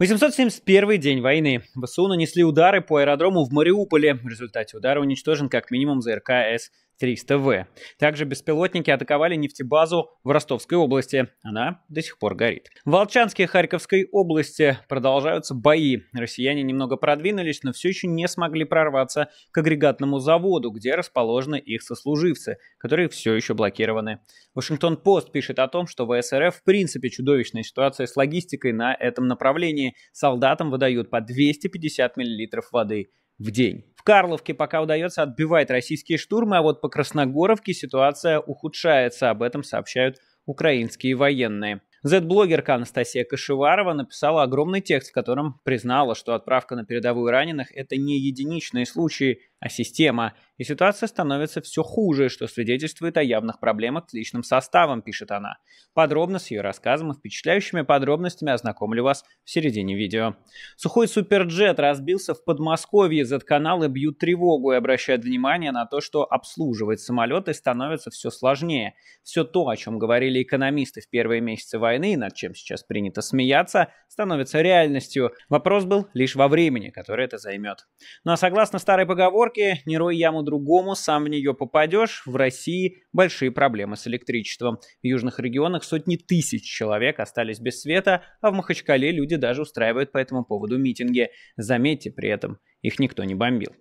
871 день войны. ВСУ нанесли удары по аэродрому в Мариуполе. В результате удара уничтожен как минимум ЗРК С 300В. Также беспилотники атаковали нефтебазу в Ростовской области. Она до сих пор горит. В Волчанске Харьковской области продолжаются бои. Россияне немного продвинулись, но все еще не смогли прорваться к агрегатному заводу, где расположены их сослуживцы, которые все еще блокированы. Вашингтон-Пост пишет о том, что в СРФ в принципе чудовищная ситуация с логистикой на этом направлении. Солдатам выдают по 250 мл воды в день. В Карловке пока удается отбивать российские штурмы, а вот по Красногоровке ситуация ухудшается. Об этом сообщают украинские военные. Z-блогерка Анастасия Кашеварова написала огромный текст, в котором признала, что отправка на передовую раненых – это не единичные случаи, а система, и ситуация становится все хуже, что свидетельствует о явных проблемах с личным составом, пишет она. Подробно с ее рассказом и впечатляющими подробностями ознакомлю вас в середине видео. Сухой суперджет разбился в Подмосковье, Z-каналы бьют тревогу и обращают внимание на то, что обслуживать самолеты становится все сложнее. Все то, о чем говорили экономисты в первые месяцы войны, и над чем сейчас принято смеяться, становится реальностью. Вопрос был лишь во времени, которое это займет. Ну а согласно старой поговорке, поговорки «Не рой яму другому, сам в нее попадешь» в России большие проблемы с электричеством. В южных регионах сотни тысяч человек остались без света, а в Махачкале люди даже устраивают по этому поводу митинги. Заметьте при этом, их никто не бомбил.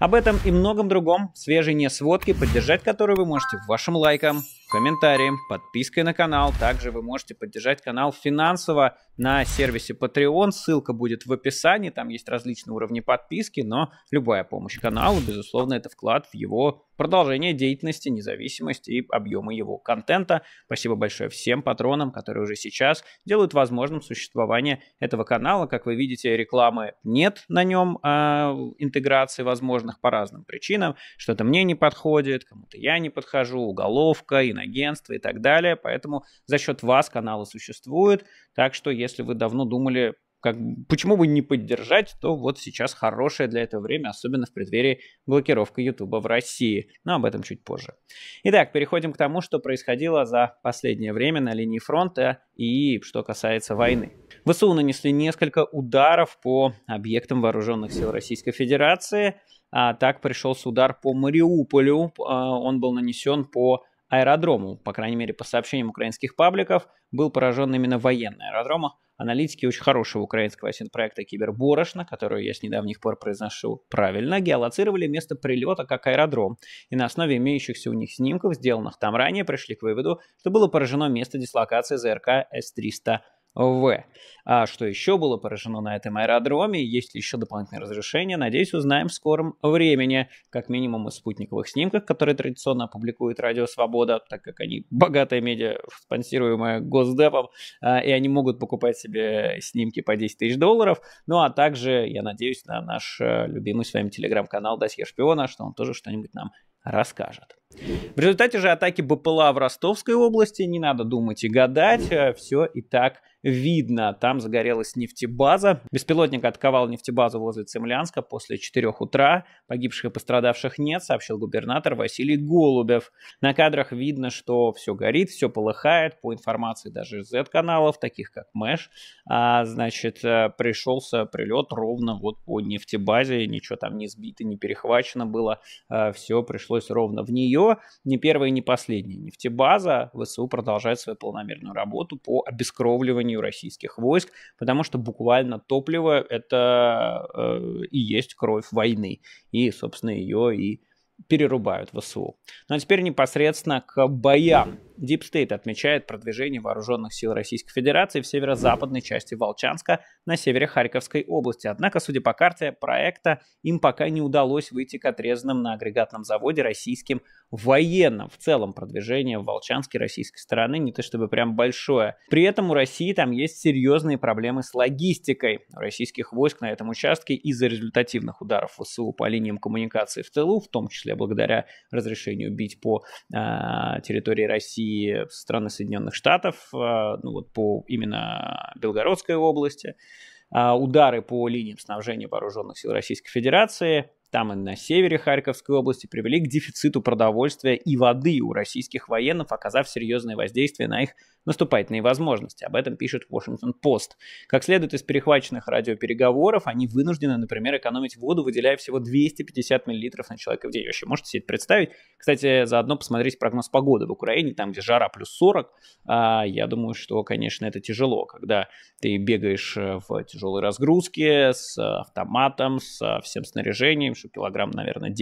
Об этом и многом другом свежей не сводки, поддержать которую вы можете вашим лайком, комментарием, подпиской на канал. Также вы можете поддержать канал финансово на сервисе Patreon. Ссылка будет в описании. Там есть различные уровни подписки, но любая помощь каналу, безусловно, это вклад в его продолжение деятельности, независимость и объемы его контента. Спасибо большое всем патронам, которые уже сейчас делают возможным существование этого канала. Как вы видите, рекламы нет на нем, а интеграции возможных по разным причинам. Что-то мне не подходит, кому-то я не подхожу, уголовка, и киноагентства и так далее. Поэтому за счет вас каналы существуют. Так что, если вы давно думали, как, почему бы не поддержать, то вот сейчас хорошее для этого время, особенно в преддверии блокировки Ютуба в России. Но об этом чуть позже. Итак, переходим к тому, что происходило за последнее время на линии фронта и что касается войны. ВСУ нанесли несколько ударов по объектам вооруженных сил Российской Федерации. А так пришелся удар по Мариуполю. А, он был нанесен по аэродрому, по крайней мере, по сообщениям украинских пабликов, был поражен именно военный аэродром. Аналитики очень хорошего украинского проекта «Киберборошна», которую я с недавних пор произношу правильно, геолоцировали место прилета как аэродром, и на основе имеющихся у них снимков, сделанных там ранее, пришли к выводу, что было поражено место дислокации ЗРК С-300 в. А что еще было поражено на этом аэродроме? Есть ли еще дополнительные разрешения? Надеюсь, узнаем в скором времени, как минимум из спутниковых снимков, которые традиционно публикует Радио Свобода, так как они богатая медиа, спонсируемая Госдепом, а, и они могут покупать себе снимки по 10 тысяч долларов. Ну а также, я надеюсь, на наш э, любимый с вами телеграм-канал «Досье шпиона», что он тоже что-нибудь нам расскажет. В результате же атаки БПЛА в Ростовской области, не надо думать и гадать, э, все и так видно. Там загорелась нефтебаза. Беспилотник отковал нефтебазу возле Цемлянска после 4 утра. Погибших и пострадавших нет, сообщил губернатор Василий Голубев. На кадрах видно, что все горит, все полыхает. По информации даже из Z-каналов, таких как Мэш, а, значит, э, пришелся прилет ровно вот по нефтебазе. Ничего там не сбито, не перехвачено было. А, э, все пришлось ровно в нее нее не первая и не последняя. Нефтебаза ВСУ продолжает свою полномерную работу по обескровливанию российских войск, потому что буквально топливо — это э, и есть кровь войны. И, собственно, ее и перерубают ВСУ. Ну а теперь непосредственно к боям Deep State отмечает продвижение вооруженных сил Российской Федерации в северо-западной части Волчанска на севере Харьковской области. Однако, судя по карте проекта, им пока не удалось выйти к отрезанным на агрегатном заводе российским военным. В целом, продвижение в Волчанске российской стороны не то чтобы прям большое. При этом у России там есть серьезные проблемы с логистикой российских войск на этом участке из-за результативных ударов ВСУ по линиям коммуникации в тылу, в том числе благодаря разрешению бить по э, территории России страны Соединенных Штатов, а, ну вот по именно Белгородской области, а, удары по линиям снабжения вооруженных сил Российской Федерации, там и на севере Харьковской области привели к дефициту продовольствия и воды у российских военных, оказав серьезное воздействие на их наступательные возможности. Об этом пишет Washington Post. Как следует из перехваченных радиопереговоров, они вынуждены, например, экономить воду, выделяя всего 250 миллилитров на человека в день. Вообще, можете себе это представить? Кстати, заодно посмотрите прогноз погоды в Украине, там, где жара плюс 40. А, я думаю, что, конечно, это тяжело, когда ты бегаешь э, в тяжелой разгрузке с автоматом, со всем снаряжением, что килограмм, наверное, 10-12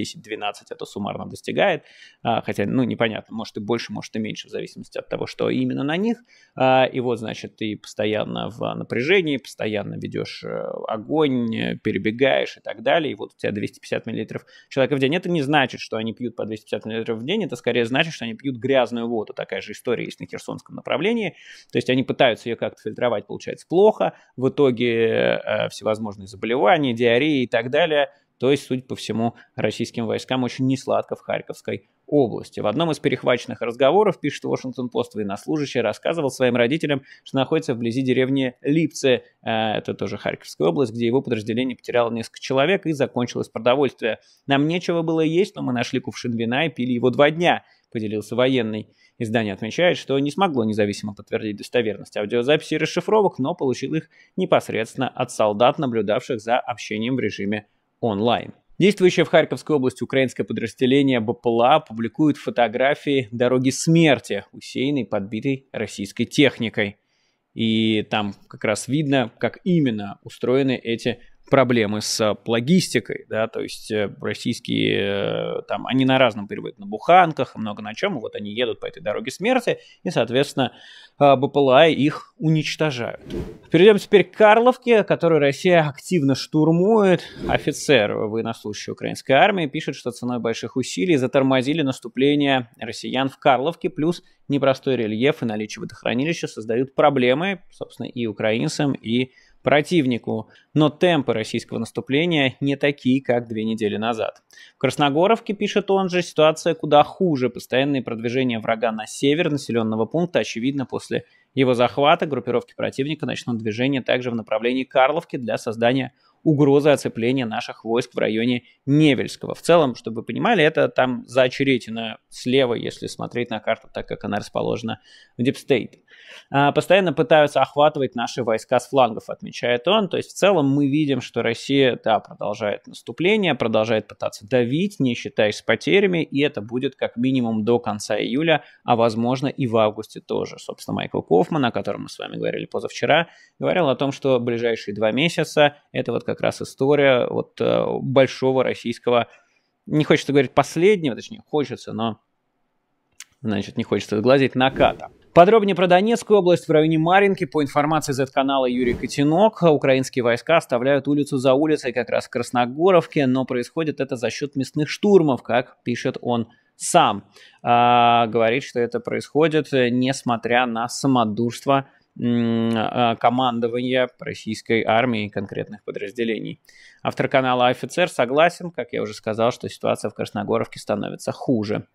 это а суммарно достигает. А, хотя, ну, непонятно, может и больше, может и меньше, в зависимости от того, что именно на ней них. А, и вот, значит, ты постоянно в напряжении, постоянно ведешь э, огонь, перебегаешь и так далее. И вот у тебя 250 миллилитров человека в день. Это не значит, что они пьют по 250 миллилитров в день. Это скорее значит, что они пьют грязную воду. Такая же история есть на Херсонском направлении. То есть они пытаются ее как-то фильтровать, получается плохо. В итоге э, всевозможные заболевания, диареи и так далее. То есть, судя по всему, российским войскам очень несладко в Харьковской области. В одном из перехваченных разговоров, пишет Washington Post, военнослужащий рассказывал своим родителям, что находится вблизи деревни Липцы, э, это тоже Харьковская область, где его подразделение потеряло несколько человек и закончилось продовольствие. Нам нечего было есть, но мы нашли кувшин вина и пили его два дня, поделился военный. Издание отмечает, что не смогло независимо подтвердить достоверность аудиозаписи и расшифровок, но получил их непосредственно от солдат, наблюдавших за общением в режиме онлайн. Действующее в Харьковской области украинское подразделение БПЛА публикует фотографии дороги смерти, усеянной подбитой российской техникой. И там как раз видно, как именно устроены эти проблемы с логистикой, да, то есть э, российские, э, там, они на разном переводят, на буханках, много на чем, вот они едут по этой дороге смерти, и, соответственно, а, БПЛА их уничтожают. Перейдем теперь к Карловке, которую Россия активно штурмует. Офицер военнослужащий украинской армии пишет, что ценой больших усилий затормозили наступление россиян в Карловке, плюс непростой рельеф и наличие водохранилища создают проблемы, собственно, и украинцам, и противнику. Но темпы российского наступления не такие, как две недели назад. В Красногоровке, пишет он же, ситуация куда хуже. Постоянные продвижения врага на север населенного пункта, очевидно, после его захвата группировки противника начнут движение также в направлении Карловки для создания угроза оцепления наших войск в районе Невельского. В целом, чтобы вы понимали, это там за Черетино слева, если смотреть на карту, так как она расположена в Дипстейт. А, постоянно пытаются охватывать наши войска с флангов, отмечает он. То есть в целом мы видим, что Россия да, продолжает наступление, продолжает пытаться давить, не считаясь с потерями, и это будет как минимум до конца июля, а возможно и в августе тоже. Собственно, Майкл Кофман, о котором мы с вами говорили позавчера, говорил о том, что ближайшие два месяца это вот как как раз история вот э, большого российского, не хочется говорить последнего, точнее хочется, но значит не хочется глазить наката. Подробнее про Донецкую область в районе Маринки. По информации Z-канала Юрий Котенок, украинские войска оставляют улицу за улицей как раз в Красногоровке, но происходит это за счет местных штурмов, как пишет он сам. А, говорит, что это происходит несмотря на самодурство а, командования российской армии и конкретных подразделений. Автор канала «Офицер» согласен, как я уже сказал, что ситуация в Красногоровке становится хуже.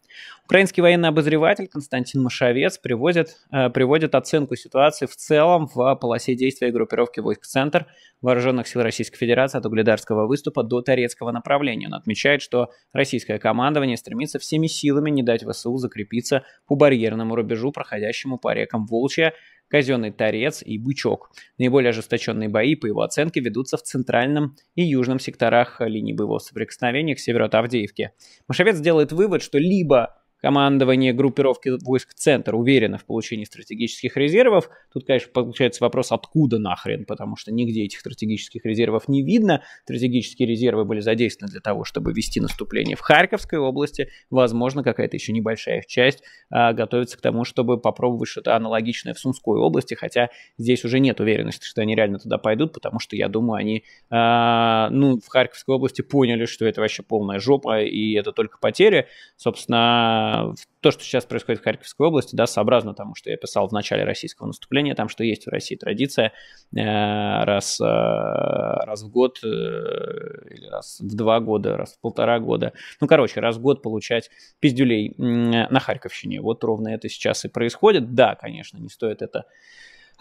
Украинский военный обозреватель Константин Машовец приводит, э, приводит оценку ситуации в целом в полосе действия группировки войск «Центр» вооруженных сил Российской Федерации от Угледарского выступа до Торецкого направления. Он отмечает, что российское командование стремится всеми силами не дать ВСУ закрепиться по барьерному рубежу, проходящему по рекам Волчья, казенный торец и бычок. Наиболее ожесточенные бои, по его оценке, ведутся в центральном и южном секторах линии боевого соприкосновения к северу от Авдеевки. Машевец делает вывод, что либо Командование группировки войск «Центр» уверено в получении стратегических резервов. Тут, конечно, получается вопрос, откуда нахрен, потому что нигде этих стратегических резервов не видно. Стратегические резервы были задействованы для того, чтобы вести наступление в Харьковской области. Возможно, какая-то еще небольшая их часть а, готовится к тому, чтобы попробовать что-то аналогичное в Сумской области, хотя здесь уже нет уверенности, что они реально туда пойдут, потому что, я думаю, они а, ну, в Харьковской области поняли, что это вообще полная жопа, и это только потери. Собственно, а, то, что сейчас происходит в Харьковской области, да, сообразно тому, что я писал в начале российского наступления, там, что есть в России традиция э, раз, э, раз в год, э, или раз в два года, раз в полтора года, ну, короче, раз в год получать пиздюлей на Харьковщине. Вот ровно это сейчас и происходит. Да, конечно, не стоит это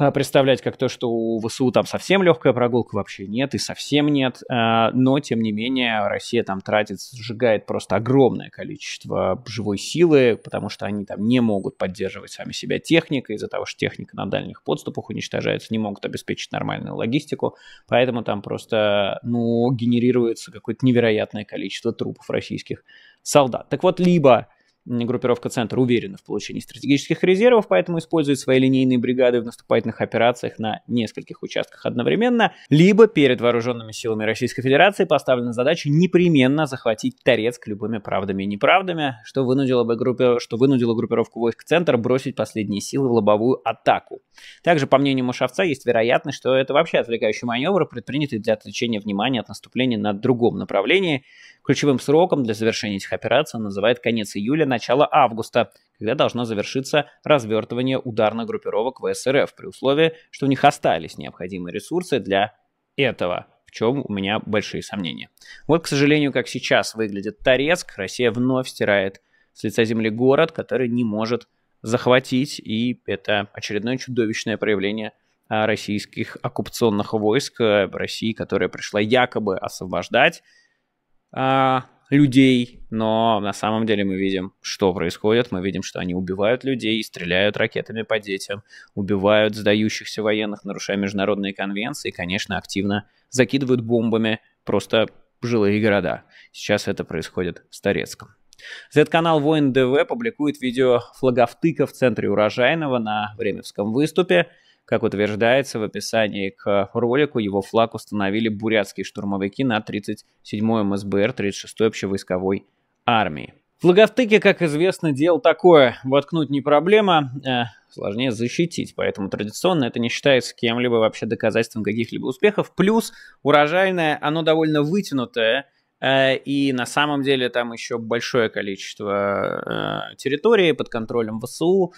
а, представлять как то, что у ВСУ там совсем легкая прогулка вообще нет и совсем нет, а, но тем не менее Россия там тратит, сжигает просто огромное количество живой силы, потому что они там не могут поддерживать сами себя техникой из-за того, что техника на дальних подступах уничтожается, не могут обеспечить нормальную логистику, поэтому там просто, ну, генерируется какое-то невероятное количество трупов российских солдат. Так вот, либо группировка «Центр» уверена в получении стратегических резервов, поэтому использует свои линейные бригады в наступательных операциях на нескольких участках одновременно, либо перед вооруженными силами Российской Федерации поставлена задача непременно захватить Торецк любыми правдами и неправдами, что вынудило, бы группи... что вынудило группировку войск «Центр» бросить последние силы в лобовую атаку. Также, по мнению Мушавца, есть вероятность, что это вообще отвлекающий маневр, предпринятый для отвлечения внимания от наступления на другом направлении. Ключевым сроком для завершения этих операций называет конец июля, начала августа, когда должно завершиться развертывание ударных группировок в СРФ при условии, что у них остались необходимые ресурсы для этого, в чем у меня большие сомнения. Вот, к сожалению, как сейчас выглядит Торецк, Россия вновь стирает с лица земли город, который не может захватить, и это очередное чудовищное проявление а, российских оккупационных войск э, России, которая пришла якобы освобождать а, людей, но на самом деле мы видим, что происходит. Мы видим, что они убивают людей, стреляют ракетами по детям, убивают сдающихся военных, нарушая международные конвенции, и, конечно, активно закидывают бомбами просто жилые города. Сейчас это происходит в Старецком. Z-канал Воин ДВ публикует видео флаговтыка в центре Урожайного на Временском выступе. Как утверждается в описании к э, ролику, его флаг установили бурятские штурмовики на 37-й МСБР 36-й общевойсковой армии. Флаговтыки, как известно, дело такое. Воткнуть не проблема, э, сложнее защитить. Поэтому традиционно это не считается кем-либо вообще доказательством каких-либо успехов. Плюс урожайное, оно довольно вытянутое. Э, и на самом деле там еще большое количество э, территории под контролем ВСУ.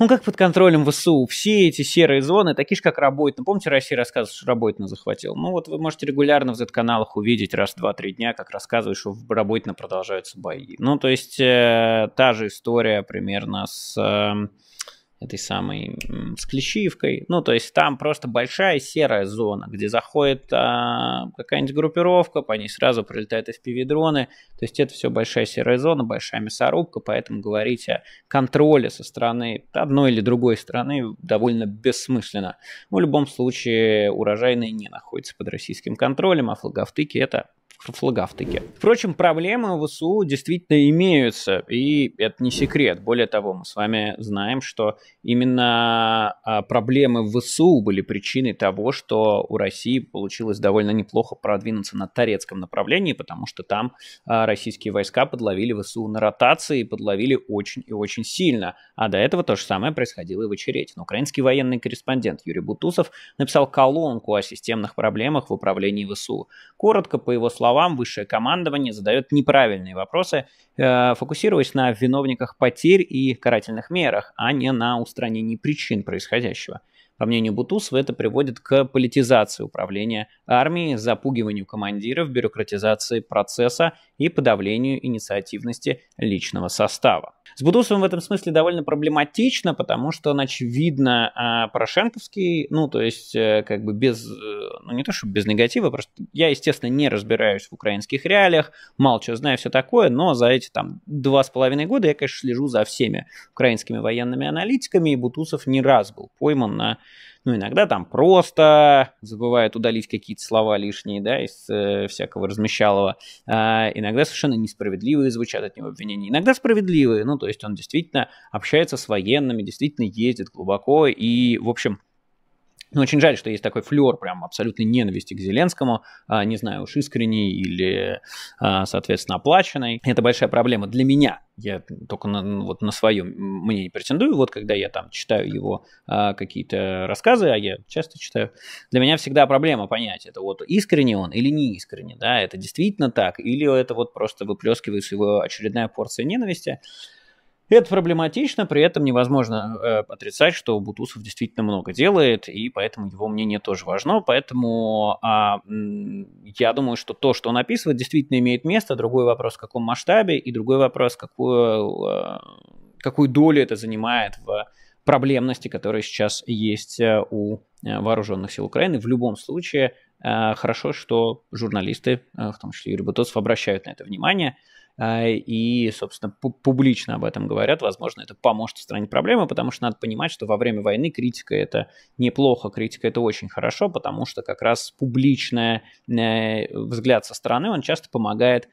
Ну как под контролем ВСУ. Все эти серые зоны, такие же, как Работина. Помните, Россия рассказывала, что Работина захватил? Ну вот вы можете регулярно в Z-каналах увидеть раз в 2-3 дня, как рассказывают, что в Работино продолжаются бои. Ну то есть э, та же история примерно с... Э, этой самой с клещивкой. Ну, то есть там просто большая серая зона, где заходит а, какая-нибудь группировка, по ней сразу прилетают FPV-дроны. То есть это все большая серая зона, большая мясорубка, поэтому говорить о контроле со стороны одной или другой страны довольно бессмысленно. в любом случае урожайные не находятся под российским контролем, а флаговтыки это флага в Впрочем, проблемы в СУ действительно имеются, и это не секрет. Более того, мы с вами знаем, что именно а, проблемы в СУ были причиной того, что у России получилось довольно неплохо продвинуться на Торецком направлении, потому что там а, российские войска подловили ВСУ на ротации и подловили очень и очень сильно. А до этого то же самое происходило и в Очеретино. Украинский военный корреспондент Юрий Бутусов написал колонку о системных проблемах в управлении ВСУ. Коротко, по его словам, словам, высшее командование задает неправильные вопросы, э, фокусируясь на виновниках потерь и карательных мерах, а не на устранении причин происходящего. По мнению Бутусова, это приводит к политизации управления армией, запугиванию командиров, бюрократизации процесса и подавлению инициативности личного состава. С Бутусовым в этом смысле довольно проблематично, потому что он, очевидно, а, порошенковский, ну, то есть, э, как бы без, э, ну, не то, что без негатива, просто я, естественно, не разбираюсь в украинских реалиях, мало чего знаю, все такое, но за эти, там, два с половиной года я, конечно, слежу за всеми украинскими военными аналитиками, и Бутусов не раз был пойман на ну, иногда там просто забывают удалить какие-то слова лишние, да, из э, всякого размещалого. Э, иногда совершенно несправедливые звучат от него обвинения. Иногда справедливые, ну, то есть он действительно общается с военными, действительно ездит глубоко и, в общем, ну, очень жаль, что есть такой флер прям абсолютной ненависти к Зеленскому, а, не знаю уж искренней или, а, соответственно, оплаченной. Это большая проблема для меня. Я только на, ну, вот на своем мнении претендую. Вот когда я там читаю его а, какие-то рассказы, а я часто читаю, для меня всегда проблема понять, это вот искренне он или не искренне, да, это действительно так, или это вот просто выплескивается его очередная порция ненависти. Это проблематично, при этом невозможно э, отрицать, что Бутусов действительно много делает, и поэтому его мнение тоже важно. Поэтому а, я думаю, что то, что он описывает, действительно имеет место. Другой вопрос, в каком масштабе, и другой вопрос, какую, э, какую долю это занимает в проблемности, которая сейчас есть э, у э, вооруженных сил Украины. В любом случае, э, хорошо, что журналисты, в том числе Юрий Бутусов, обращают на это внимание. А, и, собственно, публично об этом говорят. Возможно, это поможет устранить проблемы, потому что надо понимать, что во время войны критика — это неплохо, критика — это очень хорошо, потому что как раз публичный э, взгляд со стороны, он часто помогает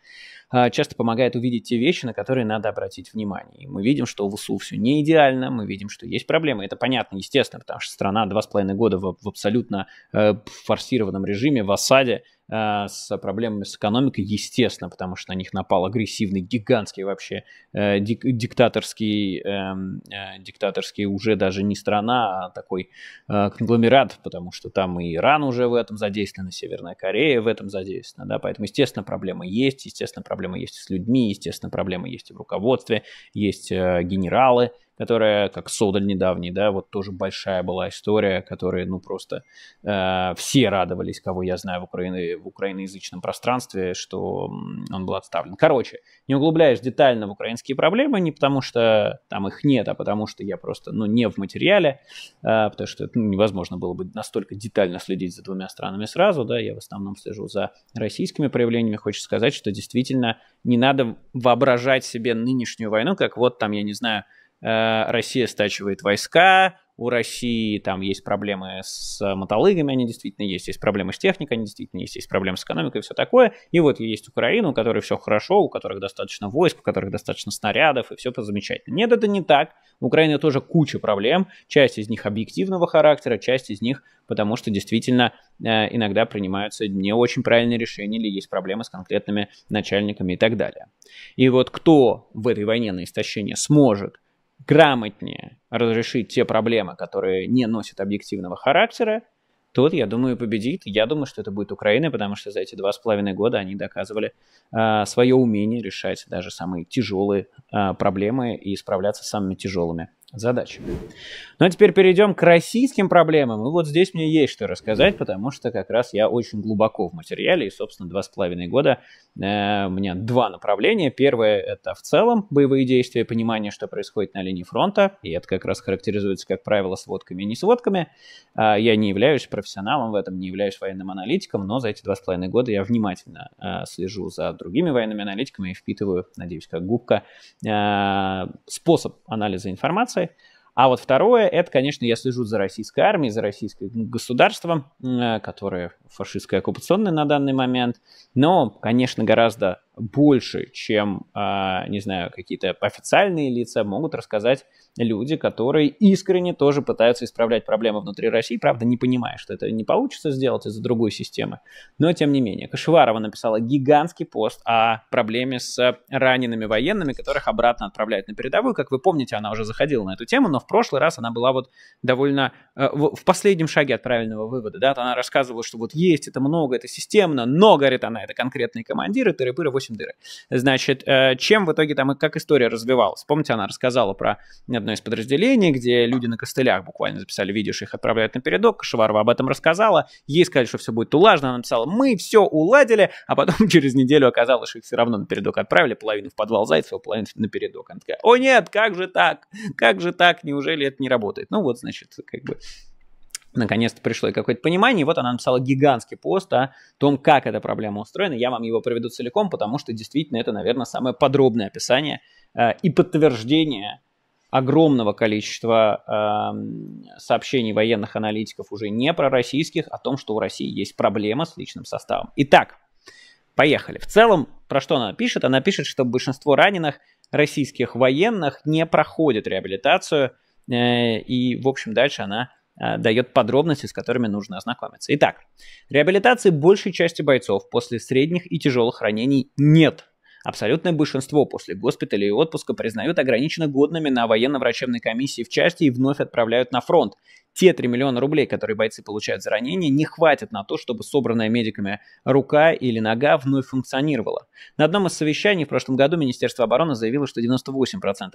а, часто помогает увидеть те вещи, на которые надо обратить внимание. И мы видим, что в УСУ все не идеально, мы видим, что есть проблемы. Это понятно, естественно, потому что страна два с половиной года в, в абсолютно э, форсированном режиме, в осаде, а, с проблемами с экономикой, естественно, потому что на них напал агрессивный, гигантский вообще э, дик, диктаторский, э, э, диктаторский уже даже не страна, а такой э, конгломерат, потому что там и Иран уже в этом задействован, и Северная Корея в этом задействована, да, поэтому, естественно, проблемы есть, естественно, проблемы есть с людьми, естественно, проблемы есть и в руководстве, есть э, генералы, которая, как Содаль недавний, да, вот тоже большая была история, которая, ну, просто э, все радовались, кого я знаю в, Украине, в украиноязычном пространстве, что он был отставлен. Короче, не углубляешь детально в украинские проблемы, не потому что там их нет, а потому что я просто, ну, не в материале, э, потому что ну, невозможно было бы настолько детально следить за двумя странами сразу, да, я в основном слежу за российскими проявлениями, хочется сказать, что действительно не надо воображать себе нынешнюю войну, как вот там, я не знаю, Э, Россия стачивает войска, у России там есть проблемы с мотолыгами, они действительно есть, есть проблемы с техникой, они действительно есть, есть проблемы с экономикой и все такое. И вот есть Украина, у которой все хорошо, у которых достаточно войск, у которых достаточно снарядов, и все это замечательно. Нет, это не так. У Украины тоже куча проблем, часть из них объективного характера, часть из них потому что действительно э, иногда принимаются не очень правильные решения или есть проблемы с конкретными начальниками и так далее. И вот кто в этой войне на истощение сможет грамотнее разрешить те проблемы, которые не носят объективного характера, тот, я думаю, победит. Я думаю, что это будет Украина, потому что за эти два с половиной года они доказывали э, свое умение решать даже самые тяжелые э, проблемы и справляться с самыми тяжелыми задач. Ну а теперь перейдем к российским проблемам. И вот здесь мне есть что рассказать, потому что как раз я очень глубоко в материале, и, собственно, два с половиной года э, у меня два направления. Первое — это в целом боевые действия, понимание, что происходит на линии фронта, и это как раз характеризуется, как правило, сводками и не сводками. Э, а, я не являюсь профессионалом в этом, не являюсь военным аналитиком, но за эти два с половиной года я внимательно э, слежу за другими военными аналитиками и впитываю, надеюсь, как губка, э, способ анализа информации, массы. А вот второе, это, конечно, я слежу за российской армией, за российским государством, э, которое фашистское оккупационное на данный момент. Но, конечно, гораздо больше, чем, а, не знаю, какие-то официальные лица, могут рассказать люди, которые искренне тоже пытаются исправлять проблемы внутри России, правда, не понимая, что это не получится сделать из-за другой системы. Но, тем не менее, Кашеварова написала гигантский пост о проблеме с ранеными военными, которых обратно отправляют на передовую. Как вы помните, она уже заходила на эту тему, но в прошлый раз она была вот довольно э, в последнем шаге от правильного вывода. Да? Она рассказывала, что вот есть, это много, это системно, но, говорит она, это конкретные командиры, тыры-пыры, 8 8 дыры. Значит, э, чем в итоге там и как история развивалась? Помните, она рассказала про одно из подразделений, где люди на костылях буквально записали видео, что их отправляют на передок. Кашеварова об этом рассказала. Ей сказали, что все будет улажено. Она написала, мы все уладили, а потом через неделю оказалось, что их все равно на передок отправили. Половину в подвал Зайцева, половину на передок. Она такая, о нет, как же так? Как же так? Неужели это не работает? Ну вот, значит, как бы наконец-то пришло и какое-то понимание. И вот она написала гигантский пост о том, как эта проблема устроена. Я вам его приведу целиком, потому что действительно это, наверное, самое подробное описание э, и подтверждение огромного количества э, сообщений военных аналитиков, уже не про российских, о том, что у России есть проблема с личным составом. Итак, поехали. В целом, про что она пишет? Она пишет, что большинство раненых российских военных не проходят реабилитацию, э, и, в общем, дальше она Э, дает подробности, с которыми нужно ознакомиться. Итак, реабилитации большей части бойцов после средних и тяжелых ранений нет. Абсолютное большинство после госпиталя и отпуска признают ограниченно годными на военно-врачебной комиссии в части и вновь отправляют на фронт те 3 миллиона рублей, которые бойцы получают за ранение, не хватит на то, чтобы собранная медиками рука или нога вновь функционировала. На одном из совещаний в прошлом году Министерство обороны заявило, что 98%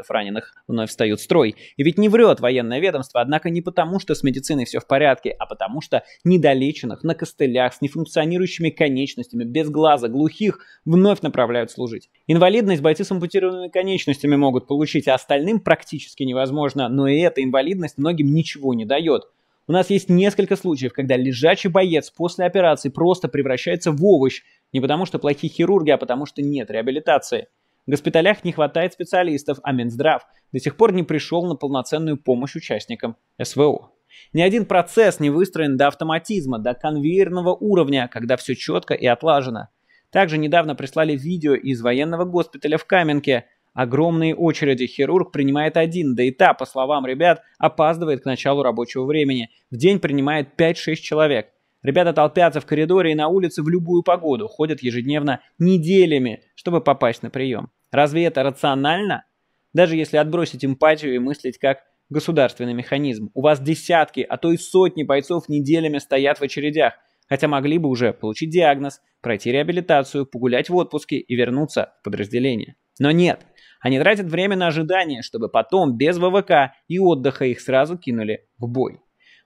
раненых вновь встают в строй. И ведь не врет военное ведомство, однако не потому, что с медициной все в порядке, а потому что недолеченных, на костылях, с нефункционирующими конечностями, без глаза, глухих вновь направляют служить. Инвалидность бойцы с ампутированными конечностями могут получить, а остальным практически невозможно, но и эта инвалидность многим ничего не дает вперед. У нас есть несколько случаев, когда лежачий боец после операции просто превращается в овощ, не потому что плохие хирурги, а потому что нет реабилитации. В госпиталях не хватает специалистов, а Минздрав до сих пор не пришел на полноценную помощь участникам СВО. Ни один процесс не выстроен до автоматизма, до конвейерного уровня, когда все четко и отлажено. Также недавно прислали видео из военного госпиталя в Каменке, Огромные очереди хирург принимает один, да и та, по словам ребят, опаздывает к началу рабочего времени. В день принимает 5-6 человек. Ребята толпятся в коридоре и на улице в любую погоду, ходят ежедневно неделями, чтобы попасть на прием. Разве это рационально? Даже если отбросить эмпатию и мыслить как государственный механизм. У вас десятки, а то и сотни бойцов неделями стоят в очередях, хотя могли бы уже получить диагноз, пройти реабилитацию, погулять в отпуске и вернуться в подразделение. Но нет, они тратят время на ожидание, чтобы потом без ВВК и отдыха их сразу кинули в бой.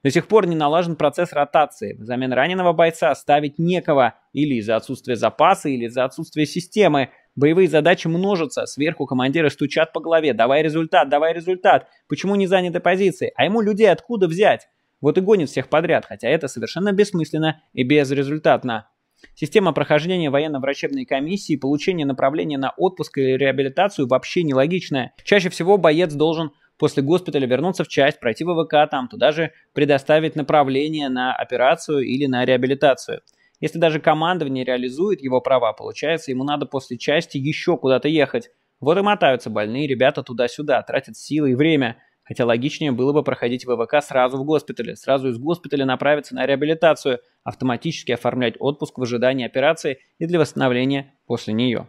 До сих пор не налажен процесс ротации. Взамен раненого бойца ставить некого или из-за отсутствия запаса, или из-за отсутствия системы. Боевые задачи множатся, сверху командиры стучат по голове. «Давай результат, давай результат! Почему не заняты позиции? А ему людей откуда взять?» Вот и гонит всех подряд, хотя это совершенно бессмысленно и безрезультатно. Система прохождения военно-врачебной комиссии, и получения направления на отпуск или реабилитацию вообще нелогичная. Чаще всего боец должен после госпиталя вернуться в часть, пройти ВВК там, туда же предоставить направление на операцию или на реабилитацию. Если даже командование реализует его права, получается, ему надо после части еще куда-то ехать. Вот и мотаются больные ребята туда-сюда, тратят силы и время. Хотя логичнее было бы проходить ВВК сразу в госпитале, сразу из госпиталя направиться на реабилитацию, автоматически оформлять отпуск в ожидании операции и для восстановления после нее.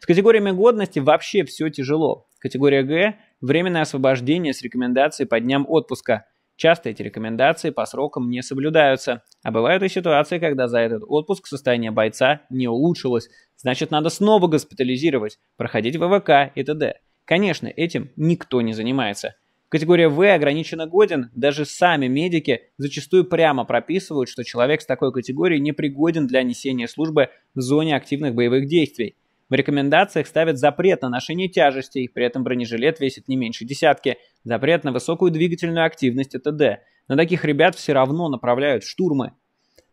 С категориями годности вообще все тяжело. Категория Г – временное освобождение с рекомендацией по дням отпуска. Часто эти рекомендации по срокам не соблюдаются. А бывают и ситуации, когда за этот отпуск состояние бойца не улучшилось. Значит, надо снова госпитализировать, проходить ВВК и т.д. Конечно, этим никто не занимается. Категория В ограничена годен, даже сами медики зачастую прямо прописывают, что человек с такой категорией не пригоден для несения службы в зоне активных боевых действий. В рекомендациях ставят запрет на ношение тяжестей, при этом бронежилет весит не меньше десятки, запрет на высокую двигательную активность и т.д. Но таких ребят все равно направляют штурмы.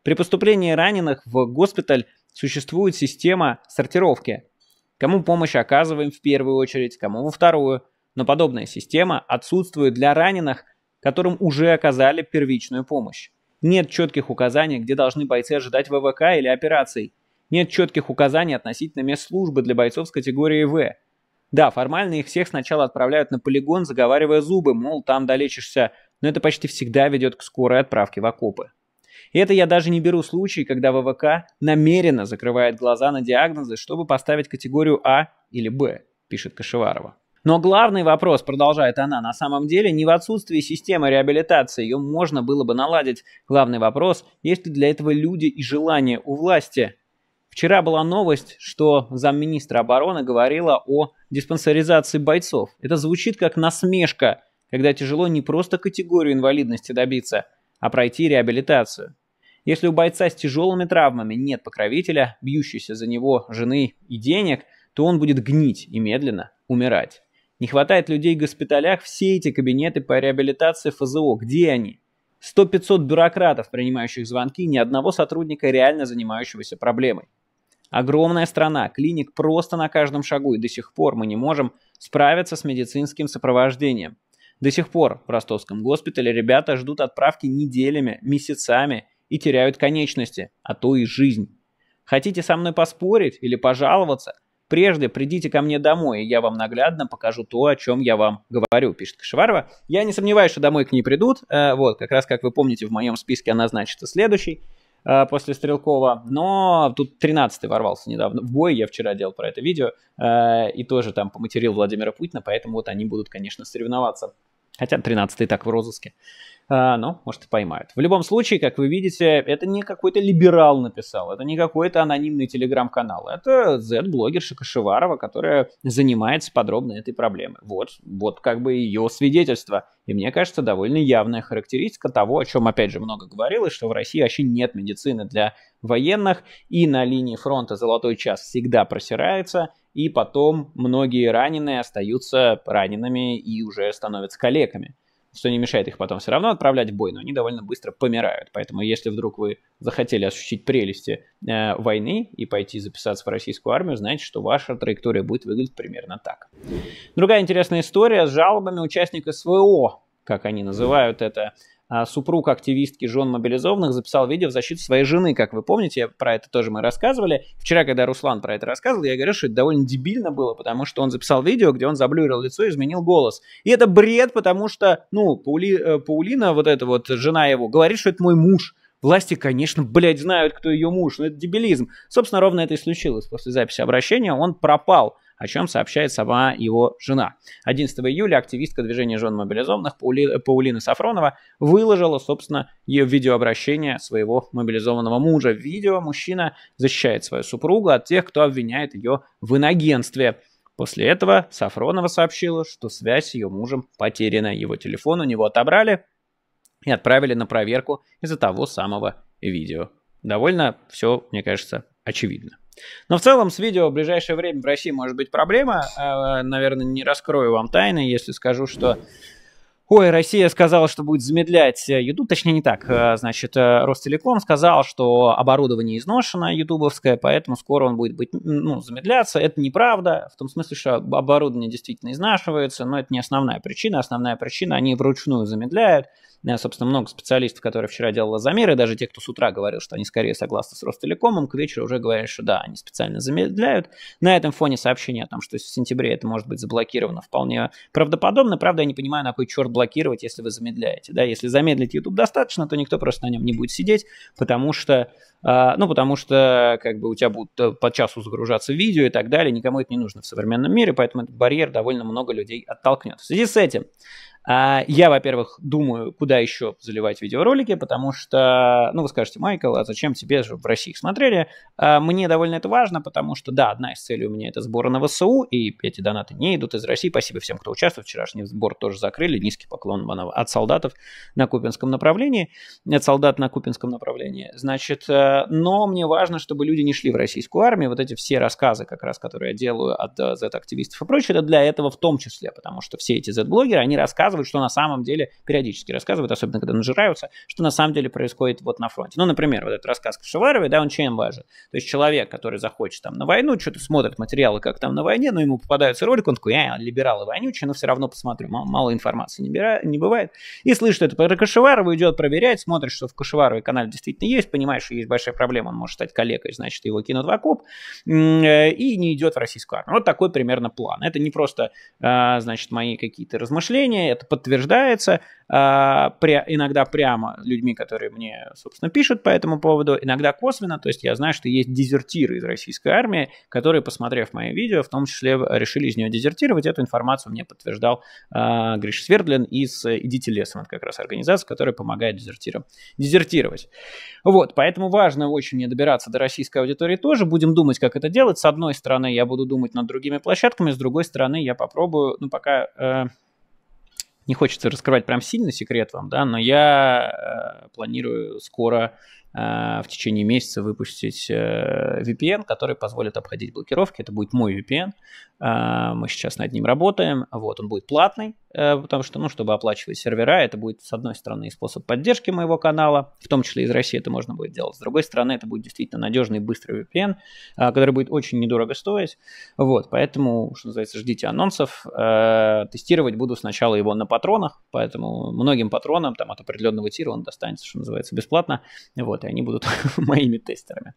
При поступлении раненых в госпиталь существует система сортировки. Кому помощь оказываем в первую очередь, кому во вторую – но подобная система отсутствует для раненых, которым уже оказали первичную помощь. Нет четких указаний, где должны бойцы ожидать ВВК или операций. Нет четких указаний относительно мест службы для бойцов с категории В. Да, формально их всех сначала отправляют на полигон, заговаривая зубы, мол, там долечишься, но это почти всегда ведет к скорой отправке в окопы. И это я даже не беру случаи, когда ВВК намеренно закрывает глаза на диагнозы, чтобы поставить категорию А или Б, пишет Кашеварова. Но главный вопрос, продолжает она, на самом деле не в отсутствии системы реабилитации, ее можно было бы наладить. Главный вопрос, есть ли для этого люди и желание у власти. Вчера была новость, что замминистра обороны говорила о диспансеризации бойцов. Это звучит как насмешка, когда тяжело не просто категорию инвалидности добиться, а пройти реабилитацию. Если у бойца с тяжелыми травмами нет покровителя, бьющейся за него жены и денег, то он будет гнить и медленно умирать. Не хватает людей в госпиталях, все эти кабинеты по реабилитации ФЗО, где они? 100-500 бюрократов, принимающих звонки, ни одного сотрудника, реально занимающегося проблемой. Огромная страна, клиник просто на каждом шагу, и до сих пор мы не можем справиться с медицинским сопровождением. До сих пор в ростовском госпитале ребята ждут отправки неделями, месяцами и теряют конечности, а то и жизнь. Хотите со мной поспорить или пожаловаться – Прежде придите ко мне домой, и я вам наглядно покажу то, о чем я вам говорю, пишет Кашеварова. Я не сомневаюсь, что домой к ней придут. Э, вот, как раз, как вы помните, в моем списке она значится следующей э, после Стрелкова, но тут 13-й ворвался недавно в бой, я вчера делал про это видео, э, и тоже там поматерил Владимира Путина, поэтому вот они будут, конечно, соревноваться. Хотя 13-й так в розыске. А, ну, может, и поймают. В любом случае, как вы видите, это не какой-то либерал написал, это не какой-то анонимный телеграм-канал, это Z-блогерша Кашеварова, которая занимается подробно этой проблемой. Вот, вот как бы ее свидетельство. И мне кажется, довольно явная характеристика того, о чем, опять же, много говорилось, что в России вообще нет медицины для военных, и на линии фронта золотой час всегда просирается, и потом многие раненые остаются ранеными и уже становятся калеками что не мешает их потом все равно отправлять в бой, но они довольно быстро помирают. Поэтому если вдруг вы захотели ощутить прелести э, войны и пойти записаться в российскую армию, знайте, что ваша траектория будет выглядеть примерно так. Другая интересная история с жалобами участника СВО, как они называют это, а, супруг активистки жен мобилизованных записал видео в защиту своей жены, как вы помните, про это тоже мы рассказывали. Вчера, когда Руслан про это рассказывал, я говорю, что это довольно дебильно было, потому что он записал видео, где он заблюрил лицо и изменил голос. И это бред, потому что, ну, Паули, э, Паулина, вот эта вот жена его, говорит, что это мой муж. Власти, конечно, блядь, знают, кто ее муж, но это дебилизм. Собственно, ровно это и случилось после записи обращения. Он пропал о чем сообщает сама его жена. 11 июля активистка движения жен мобилизованных Паулина Сафронова выложила, собственно, ее видеообращение своего мобилизованного мужа. В видео мужчина защищает свою супругу от тех, кто обвиняет ее в иногенстве. После этого Сафронова сообщила, что связь с ее мужем потеряна, его телефон у него отобрали и отправили на проверку из-за того самого видео. Довольно все, мне кажется, очевидно. Но в целом с видео в ближайшее время в России может быть проблема. Э, наверное, не раскрою вам тайны, если скажу, что Ой, Россия сказала, что будет замедлять э, Ютуб, точнее не так, э, значит, Ростелеком сказал, что оборудование изношено ютубовское, поэтому скоро он будет быть, ну, замедляться. Это неправда, в том смысле, что оборудование действительно изнашивается, но это не основная причина. Основная причина, они вручную замедляют, собственно, много специалистов, которые вчера делали замеры, даже те, кто с утра говорил, что они скорее согласны с Ростелекомом, к вечеру уже говорят, что да, они специально замедляют. На этом фоне сообщение о том, что в сентябре это может быть заблокировано, вполне правдоподобно. Правда, я не понимаю, на какой черт блокировать, если вы замедляете. Да? Если замедлить YouTube достаточно, то никто просто на нем не будет сидеть, потому что а, ну, потому что, как бы, у тебя будут э, по часу загружаться видео и так далее, никому это не нужно в современном мире, поэтому этот барьер довольно много людей оттолкнет. В связи с этим, а, я, во-первых, думаю, куда еще заливать видеоролики, потому что, ну, вы скажете, Майкл, а зачем тебе же в России их смотрели? А, мне довольно это важно, потому что, да, одна из целей у меня это сбор на ВСУ, и эти донаты не идут из России. Спасибо всем, кто участвовал. Вчерашний сбор тоже закрыли. Низкий поклон от солдатов на Купинском направлении. От солдат на Купинском направлении. Значит, э, но мне важно, чтобы люди не шли в российскую армию. Вот эти все рассказы, как раз, которые я делаю от Z-активистов э, и прочее, это для этого в том числе, потому что все эти Z-блогеры, они рассказывают рассказывают, что на самом деле, периодически рассказывают, особенно когда нажираются, что на самом деле происходит вот на фронте. Ну, например, вот этот рассказ Кашеваровой, да, он чем важен? То есть человек, который захочет там на войну, что-то смотрит материалы, как там на войне, но ему попадается ролик, он такой, я «Э, либералы вонючие, но все равно посмотрю, мало информации не, бира, не бывает. И слышит это про Кашеварову, идет проверять, смотрит, что в Кашеваровой канале действительно есть, понимаешь, что есть большая проблема, он может стать коллегой, значит, его кинут в окоп, э, и не идет в российскую армию. Вот такой примерно план. Это не просто, а, значит, мои какие-то размышления, это подтверждается а, пря, иногда прямо людьми, которые мне, собственно, пишут по этому поводу, иногда косвенно, то есть я знаю, что есть дезертиры из российской армии, которые, посмотрев мои видео, в том числе решили из нее дезертировать. Эту информацию мне подтверждал а, Гриш Свердлин из «Идите лесом», это как раз организация, которая помогает дезертирам дезертировать. Вот, поэтому важно очень мне добираться до российской аудитории тоже, будем думать, как это делать. С одной стороны, я буду думать над другими площадками, с другой стороны, я попробую, ну, пока... Э, не хочется раскрывать прям сильно секрет вам, да, но я э, планирую скоро э, в течение месяца выпустить э, VPN, который позволит обходить блокировки. Это будет мой VPN. Э, мы сейчас над ним работаем. Вот, он будет платный. Э, потому что, ну, чтобы оплачивать сервера, это будет, с одной стороны, способ поддержки моего канала, в том числе из России это можно будет делать, с другой стороны, это будет действительно надежный быстрый VPN, э, который будет очень недорого стоить, вот, поэтому, что называется, ждите анонсов, э, тестировать буду сначала его на патронах, поэтому многим патронам, там, от определенного тира он достанется, что называется, бесплатно, вот, и они будут моими тестерами.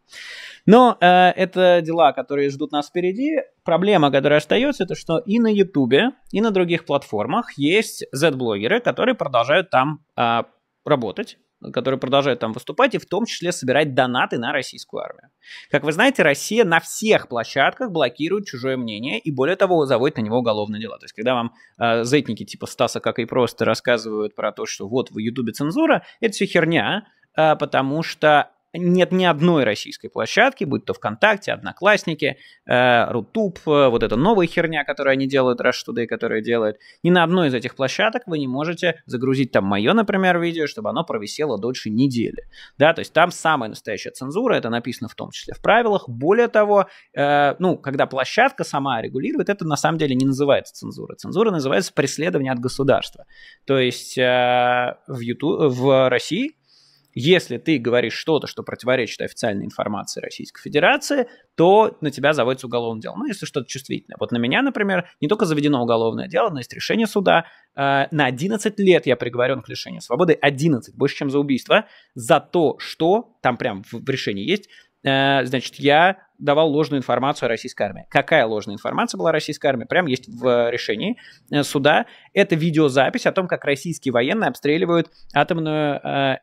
Но это дела, которые ждут нас впереди, проблема, которая остается, это что и на YouTube и на других платформах странах есть Z-блогеры, которые продолжают там а, работать которые продолжают там выступать, и в том числе собирать донаты на российскую армию. Как вы знаете, Россия на всех площадках блокирует чужое мнение и, более того, заводит на него уголовные дела. То есть, когда вам э, зетники типа Стаса, как и просто, рассказывают про то, что вот в Ютубе цензура, это все херня, э, потому что нет ни одной российской площадки, будь то ВКонтакте, Одноклассники, э, Рутуб, э, вот эта новая херня, которую они делают, Rush Today, которая делает, ни на одной из этих площадок вы не можете загрузить там мое, например, видео, чтобы оно провисело дольше недели. Да, то есть там самая настоящая цензура, это написано в том числе в правилах. Более того, э, ну, когда площадка сама регулирует, это на самом деле не называется цензура. Цензура называется преследование от государства. То есть в, YouTube, в России если ты говоришь что-то, что противоречит официальной информации Российской Федерации, то на тебя заводится уголовное дело. Ну, если что-то чувствительное. Вот на меня, например, не только заведено уголовное дело, но есть решение суда. Э, на 11 лет я приговорен к лишению свободы. 11, больше, чем за убийство. За то, что, там прям в, в решении есть, Э, значит, я давал ложную информацию о российской армии. Какая ложная информация была о российской армии? Прям есть в э, решении э, суда. Это видеозапись о том, как российские военные обстреливают атомную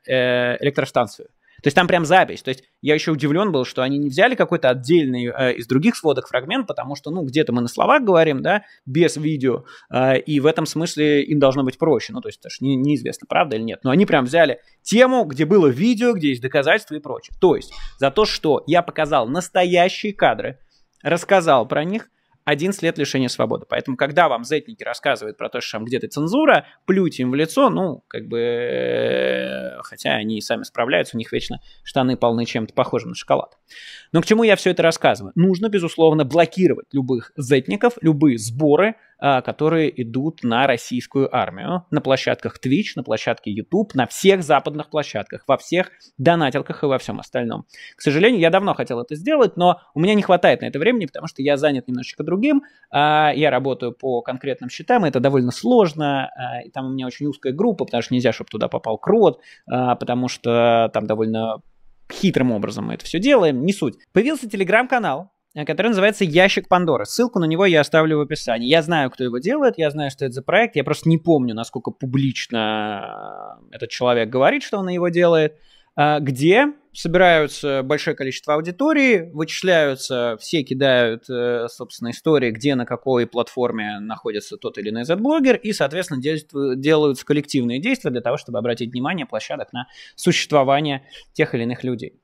электростанцию. То есть там прям запись. То есть я еще удивлен был, что они не взяли какой-то отдельный э, из других сводок фрагмент, потому что, ну, где-то мы на словах говорим, да, без видео, э, и в этом смысле им должно быть проще. Ну, то есть это же не, неизвестно, правда или нет. Но они прям взяли тему, где было видео, где есть доказательства и прочее. То есть за то, что я показал настоящие кадры, рассказал про них, 11 лет лишения свободы. Поэтому, когда вам зетники рассказывают про то, что там где-то цензура, плюйте им в лицо, ну, как бы, э, хотя они и сами справляются, у них вечно штаны полны чем-то похожим на шоколад. Но к чему я все это рассказываю? Нужно, безусловно, блокировать любых зетников, любые сборы, а, которые идут на российскую армию, на площадках Twitch, на площадке YouTube, на всех западных площадках, во всех донатилках и во всем остальном. К сожалению, я давно хотел это сделать, но у меня не хватает на это времени, потому что я занят немножечко другим, а, я работаю по конкретным счетам, и это довольно сложно, а, и там у меня очень узкая группа, потому что нельзя, чтобы туда попал крот, потому что там довольно хитрым образом мы это все делаем, не суть. Появился телеграм-канал, Э, который называется «Ящик Пандоры». Ссылку на него я оставлю в описании. Я знаю, кто его делает, я знаю, что это за проект. Я просто не помню, насколько публично э, этот человек говорит, что он его делает. Э, где собираются большое количество аудитории, вычисляются, все кидают, э, собственно, истории, где на какой платформе находится тот или иной Z-блогер, и, соответственно, делаются коллективные действия для того, чтобы обратить внимание площадок на существование тех или иных людей.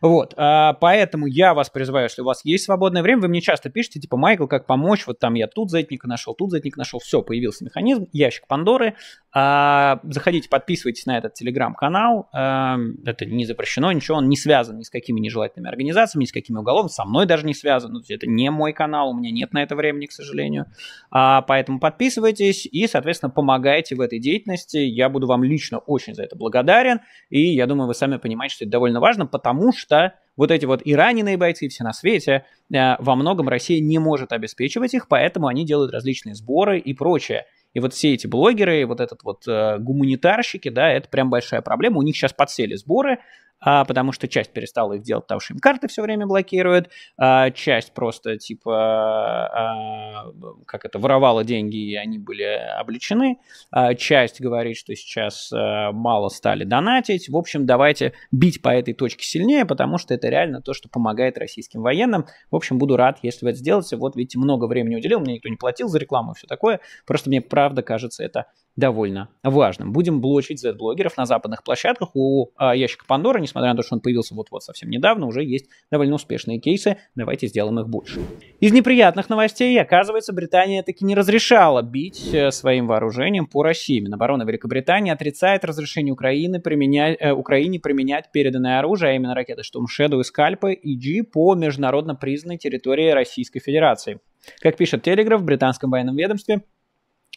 Вот, а, поэтому я вас призываю, если у вас есть свободное время, вы мне часто пишете, типа, Майкл, как помочь, вот там я тут зетника нашел, тут зетника нашел, все, появился механизм, ящик Пандоры, а, заходите, подписывайтесь на этот телеграм-канал, эм, это не запрещено, ничего, он не связан ни с какими нежелательными организациями, ни с какими уголовными, со мной даже не связан. Ну, это не мой канал, у меня нет на это времени, к сожалению. А, поэтому подписывайтесь и, соответственно, помогайте в этой деятельности. Я буду вам лично очень за это благодарен. И я думаю, вы сами понимаете, что это довольно важно, потому что вот эти вот и раненые бойцы, все на свете, э, во многом Россия не может обеспечивать их, поэтому они делают различные сборы и прочее. И вот все эти блогеры, вот этот вот э, гуманитарщики, да, это прям большая проблема. У них сейчас подсели сборы, а, потому что часть перестала их делать, потому что им карты все время блокируют, а, часть просто, типа, а, как это, воровала деньги, и они были обличены, а, часть говорит, что сейчас а, мало стали донатить. В общем, давайте бить по этой точке сильнее, потому что это реально то, что помогает российским военным. В общем, буду рад, если вы это сделаете. Вот, видите, много времени уделил, мне никто не платил за рекламу и все такое. Просто мне правда кажется это довольно важным. Будем блочить Z-блогеров на западных площадках. У а, ящика Пандоры, не несмотря на то, что он появился вот-вот совсем недавно, уже есть довольно успешные кейсы, давайте сделаем их больше. Из неприятных новостей, оказывается, Британия таки не разрешала бить э, своим вооружением по России. Минобороны Великобритании отрицает разрешение Украины применять, э, Украине применять переданное оружие, а именно ракеты Штурм Shadow и Скальпы и по международно признанной территории Российской Федерации. Как пишет Телеграф в британском военном ведомстве,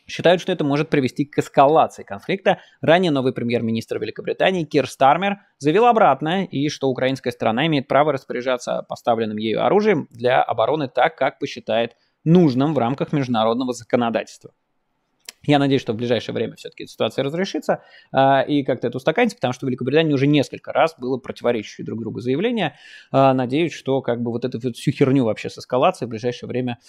Считают, что это может привести к эскалации конфликта. Ранее новый премьер-министр Великобритании Кир Стармер заявил обратное, и что украинская страна имеет право распоряжаться поставленным ею оружием для обороны так, как посчитает нужным в рамках международного законодательства. Я надеюсь, что в ближайшее время все-таки ситуация разрешится э, и как-то это устаканится, потому что в Великобритании уже несколько раз было противоречащие друг другу заявления. Э, надеюсь, что как бы вот эту всю херню вообще с эскалацией в ближайшее время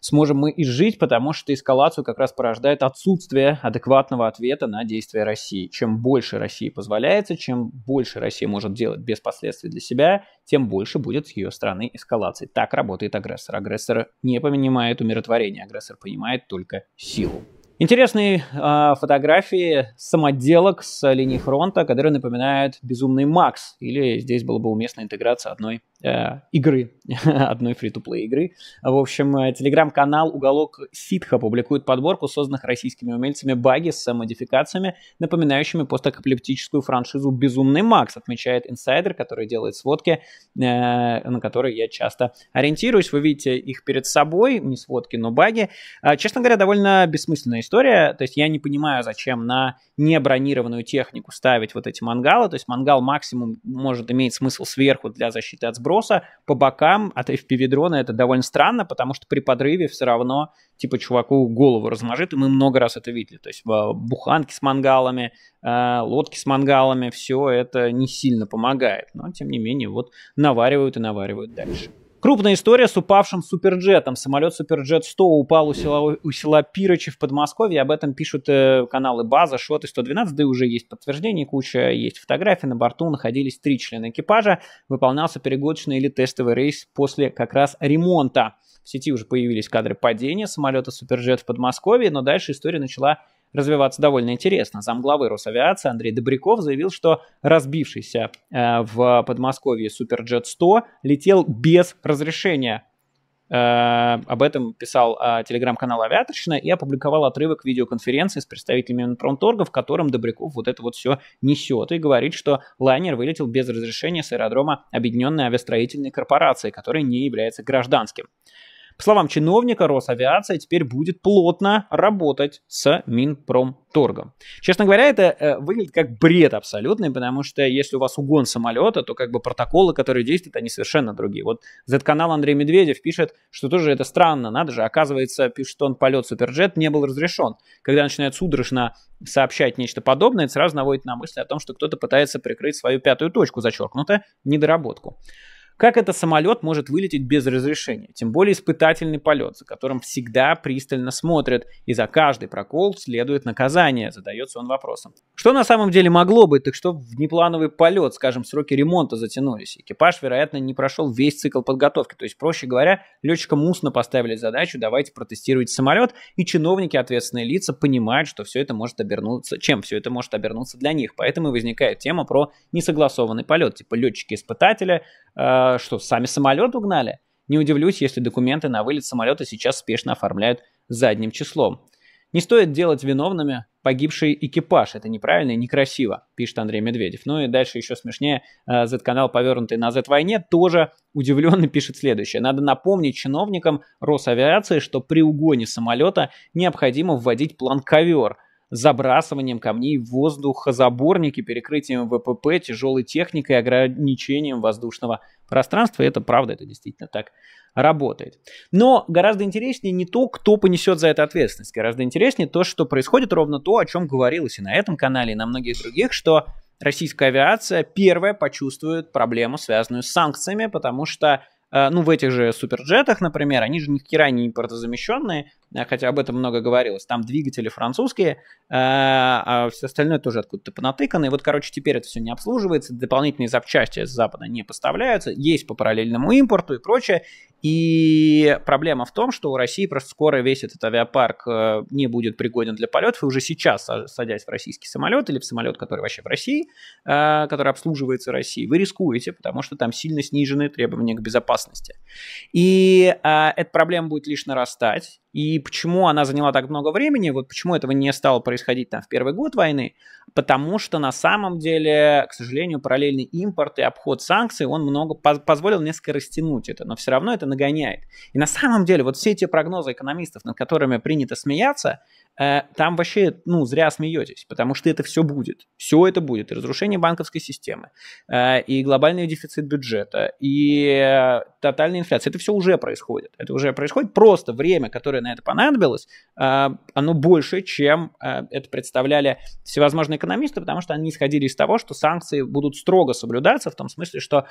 сможем мы изжить, потому что эскалацию как раз порождает отсутствие адекватного ответа на действия России. Чем больше России позволяется, чем больше Россия может делать без последствий для себя, тем больше будет с ее стороны эскалации. Так работает агрессор. Агрессор не понимает умиротворение, агрессор понимает только силу. Интересные э, фотографии самоделок с линии фронта, которые напоминают «Безумный Макс», или здесь было бы уместно интеграция одной Э, игры, одной фри-то-плей игры. В общем, э, телеграм-канал «Уголок ситха» публикует подборку созданных российскими умельцами баги с модификациями, напоминающими постапокалиптическую франшизу «Безумный Макс», отмечает инсайдер, который делает сводки, э, на которые я часто ориентируюсь. Вы видите их перед собой, не сводки, но баги. Честно говоря, довольно бессмысленная история, то есть я не понимаю, зачем на небронированную технику ставить вот эти мангалы, то есть мангал максимум может иметь смысл сверху для защиты от сброса, разброса по бокам от FPV-дрона это довольно странно, потому что при подрыве все равно, типа, чуваку голову размажет, и мы много раз это видели. То есть э, буханки с мангалами, э, лодки с мангалами, все это не сильно помогает. Но, тем не менее, вот наваривают и наваривают дальше. Крупная история с упавшим суперджетом. Самолет Суперджет-100 упал у села, у села Пирочи в Подмосковье. Об этом пишут э, каналы «База», «Шот» и «112». Да и уже есть подтверждение, куча есть фотографий. На борту находились три члена экипажа. Выполнялся перегоночный или тестовый рейс после как раз ремонта. В сети уже появились кадры падения самолета Суперджет в Подмосковье, но дальше история начала развиваться довольно интересно. Замглавы Росавиации Андрей Добряков заявил, что разбившийся э, в Подмосковье Суперджет 100 летел без разрешения. Э, об этом писал э, телеграм-канал «Авиаторщина» и опубликовал отрывок видеоконференции с представителями Минпромторга, в котором Добряков вот это вот все несет и говорит, что лайнер вылетел без разрешения с аэродрома Объединенной авиастроительной корпорации, который не является гражданским. По словам чиновника, Росавиация теперь будет плотно работать с Минпромторгом. Честно говоря, это э, выглядит как бред абсолютный, потому что если у вас угон самолета, то как бы протоколы, которые действуют, они совершенно другие. Вот Z-канал Андрей Медведев пишет, что тоже это странно, надо же, оказывается, пишет он, полет Суперджет не был разрешен. Когда начинает судорожно сообщать нечто подобное, это сразу наводит на мысль о том, что кто-то пытается прикрыть свою пятую точку, зачеркнутая недоработку. Как этот самолет может вылететь без разрешения? Тем более испытательный полет, за которым всегда пристально смотрят, и за каждый прокол следует наказание, задается он вопросом. Что на самом деле могло быть, так что внеплановый полет, скажем, сроки ремонта затянулись. Экипаж, вероятно, не прошел весь цикл подготовки. То есть, проще говоря, летчикам устно поставили задачу, давайте протестировать самолет, и чиновники, ответственные лица, понимают, что все это может обернуться, чем все это может обернуться для них. Поэтому и возникает тема про несогласованный полет. Типа летчики-испытатели а, что, сами самолет угнали? Не удивлюсь, если документы на вылет самолета сейчас спешно оформляют задним числом. Не стоит делать виновными погибший экипаж. Это неправильно и некрасиво, пишет Андрей Медведев. Ну и дальше еще смешнее. Z-канал, а, повернутый на Z-войне, тоже удивленно пишет следующее. Надо напомнить чиновникам Росавиации, что при угоне самолета необходимо вводить план-ковер – забрасыванием камней в воздух, заборники, перекрытием ВПП, тяжелой техникой, ограничением воздушного пространства. Это правда, это действительно так работает. Но гораздо интереснее не то, кто понесет за это ответственность. Гораздо интереснее то, что происходит ровно то, о чем говорилось и на этом канале, и на многих других, что российская авиация первая почувствует проблему, связанную с санкциями, потому что э, ну, в этих же суперджетах, например, они же никакие не импортозамещенные, Э, хотя об этом много говорилось. Там двигатели французские, э, а все остальное тоже откуда-то понатыкано. И вот, короче, теперь это все не обслуживается, дополнительные запчасти с Запада не поставляются, есть по параллельному импорту и прочее. И проблема в том, что у России просто скоро весь этот авиапарк э, не будет пригоден для полетов, и уже сейчас, а, садясь в российский самолет или в самолет, который вообще в России, который обслуживается Россией, вы рискуете, потому что там сильно снижены требования к безопасности. И эта проблема будет лишь нарастать, и почему она заняла так много времени, вот почему этого не стало происходить там в первый год войны, потому что на самом деле, к сожалению, параллельный импорт и обход санкций, он много позволил несколько растянуть это, но все равно это нагоняет. И на самом деле вот все эти прогнозы экономистов, над которыми принято смеяться, Э, там вообще, ну, зря смеетесь, потому что это все будет. Все это будет. И разрушение банковской системы, э, и глобальный дефицит бюджета, и э, тотальная инфляция. Это все уже происходит. Это уже происходит. Просто время, которое на это понадобилось, оно больше, чем это представляли всевозможные экономисты, потому что они исходили из того, что санкции будут строго соблюдаться, в том смысле, что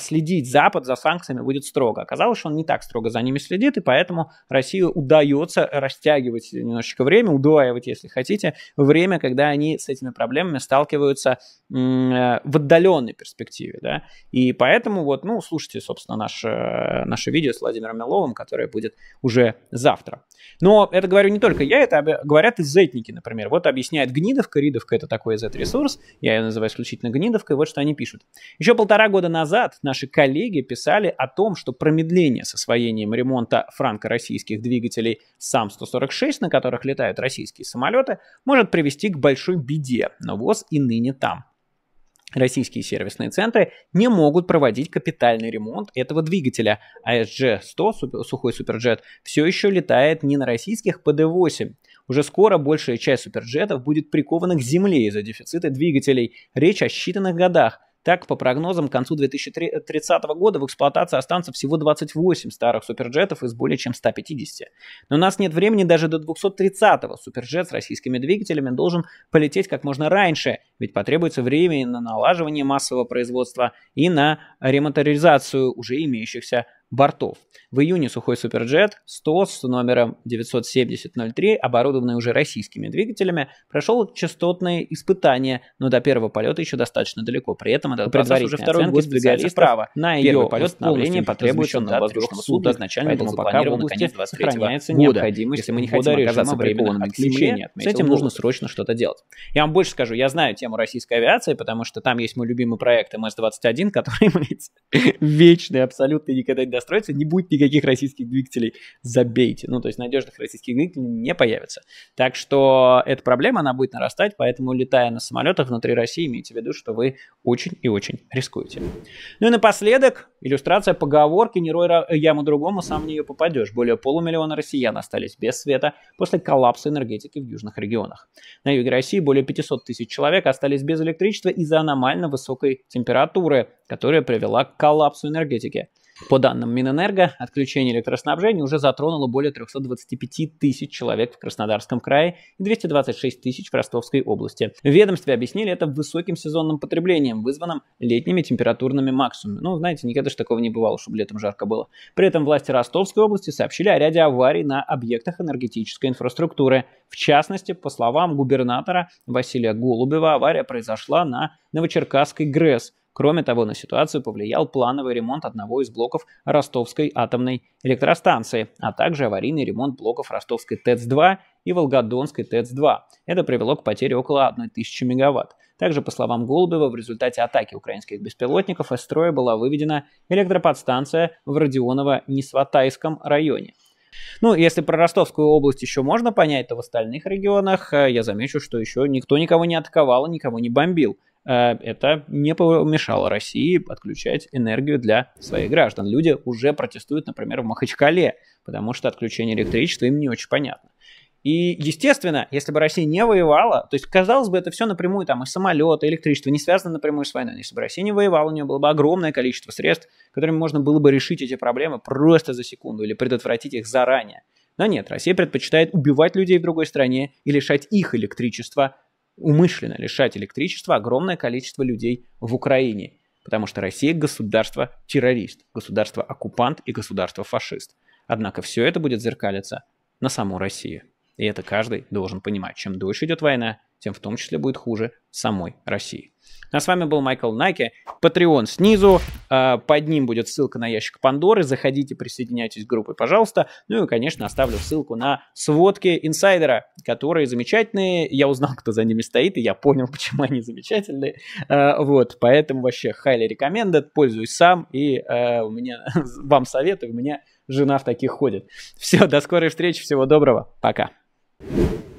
следить Запад за санкциями будет строго. Оказалось, что он не так строго за ними следит, и поэтому России удается растягивать немножечко время, время удваивать, если хотите, время, когда они с этими проблемами сталкиваются Э, в отдаленной перспективе, да, и поэтому вот, ну, слушайте, собственно, наше, э, наше видео с Владимиром Меловым, которое будет уже завтра. Но это говорю не только я, это говорят говорят зетники, например. Вот объясняет Гнидовка, Ридовка это такой изет-ресурс, я ее называю исключительно Гнидовкой, вот что они пишут. Еще полтора года назад наши коллеги писали о том, что промедление с освоением ремонта франко-российских двигателей САМ-146, на которых летают российские самолеты, может привести к большой беде, но ВОЗ и ныне там российские сервисные центры не могут проводить капитальный ремонт этого двигателя. А 100 сухой суперджет, все еще летает не на российских ПД-8. Уже скоро большая часть суперджетов будет прикована к земле из-за дефицита двигателей. Речь о считанных годах – так, по прогнозам, к концу 2030 года в эксплуатации останутся всего 28 старых суперджетов из более чем 150. Но у нас нет времени даже до 230-го. Суперджет с российскими двигателями должен полететь как можно раньше, ведь потребуется время и на налаживание массового производства, и на ремоторизацию уже имеющихся бортов. В июне сухой Суперджет 100 с номером 970-03, оборудованный уже российскими двигателями, прошел частотные испытания, но до первого полета еще достаточно далеко. При этом этот процесс уже второй год сдвигается вправо. На ее полет восстановление потребуется на трех суток, изначально поэтому пока в области сохраняется года. необходимость, если мы не хотим оказаться временно от Земли, с этим нужно срочно что-то делать. Я вам больше скажу, я знаю тему российской авиации, потому что там есть мой любимый проект МС-21, который, блядь, вечный абсолютно никогда не достроится, не будет никаких российских двигателей забейте. Ну, то есть надежных российских двигателей не появится. Так что эта проблема, она будет нарастать, поэтому, летая на самолетах внутри России, имейте в виду, что вы очень и очень рискуете. Ну и напоследок, иллюстрация поговорки «Не рой яму другому, сам в нее попадешь». Более полумиллиона россиян остались без света после коллапса энергетики в южных регионах. На юге России более 500 тысяч человек остались без электричества из-за аномально высокой температуры, которая привела к коллапсу энергетики. По данным Минэнерго, отключение электроснабжения уже затронуло более 325 тысяч человек в Краснодарском крае и 226 тысяч в Ростовской области. В ведомстве объяснили это высоким сезонным потреблением, вызванным летними температурными максимумами. Ну, знаете, никогда же такого не бывало, чтобы летом жарко было. При этом власти Ростовской области сообщили о ряде аварий на объектах энергетической инфраструктуры. В частности, по словам губернатора Василия Голубева, авария произошла на Новочеркасской ГРЭС – Кроме того, на ситуацию повлиял плановый ремонт одного из блоков Ростовской атомной электростанции, а также аварийный ремонт блоков Ростовской ТЭЦ-2 и Волгодонской ТЭЦ-2. Это привело к потере около 1000 мегаватт. Также, по словам Голубева, в результате атаки украинских беспилотников из строя была выведена электроподстанция в Родионово-Несватайском районе. Ну, если про Ростовскую область еще можно понять, то в остальных регионах э, я замечу, что еще никто никого не атаковал и никого не бомбил. Э, это не помешало России отключать энергию для своих граждан. Люди уже протестуют, например, в Махачкале, потому что отключение электричества им не очень понятно. И, естественно, если бы Россия не воевала, то есть, казалось бы, это все напрямую, там, и самолеты, и электричество не связано напрямую с войной. Но если бы Россия не воевала, у нее было бы огромное количество средств, которыми можно было бы решить эти проблемы просто за секунду или предотвратить их заранее. Но нет, Россия предпочитает убивать людей в другой стране и лишать их электричества умышленно лишать электричества огромное количество людей в Украине, потому что Россия государство-террорист, государство-оккупант и государство-фашист. Однако все это будет зеркалиться на саму Россию. И это каждый должен понимать. Чем дольше идет война, тем в том числе будет хуже самой России. А с вами был Майкл Найки. Patreon снизу. А, под ним будет ссылка на ящик Пандоры. Заходите, присоединяйтесь к группе, пожалуйста. Ну и, конечно, оставлю ссылку на сводки инсайдера, которые замечательные. Я узнал, кто за ними стоит, и я понял, почему они замечательные. А, вот, поэтому вообще highly recommended. Пользуюсь сам, и а, у меня вам советую, у меня жена в таких ходит. Все, до скорой встречи, всего доброго, пока. thank you